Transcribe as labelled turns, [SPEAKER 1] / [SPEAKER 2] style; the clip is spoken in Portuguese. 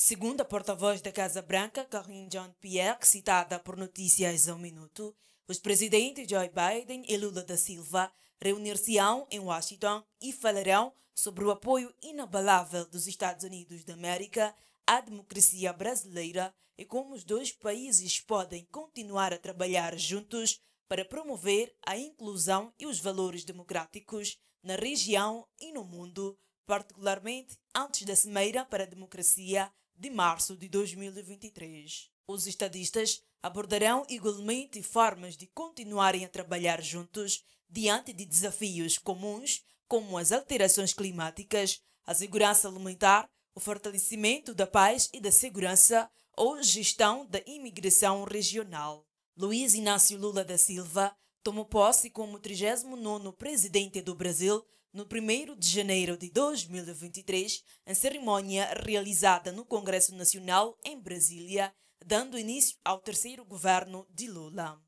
[SPEAKER 1] Segundo a porta-voz da Casa Branca, Karine Jean-Pierre, citada por Notícias ao Minuto, os presidentes Joe Biden e Lula da Silva reunir-se-ão em Washington e falarão sobre o apoio inabalável dos Estados Unidos da América à democracia brasileira e como os dois países podem continuar a trabalhar juntos para promover a inclusão e os valores democráticos na região e no mundo, particularmente antes da Cimeira para a Democracia de março de 2023. Os estadistas abordarão igualmente formas de continuarem a trabalhar juntos diante de desafios comuns como as alterações climáticas, a segurança alimentar, o fortalecimento da paz e da segurança ou gestão da imigração regional. Luiz Inácio Lula da Silva tomou posse como 39º presidente do Brasil no 1 de janeiro de 2023, em cerimônia realizada no Congresso Nacional em Brasília, dando início ao terceiro governo de Lula.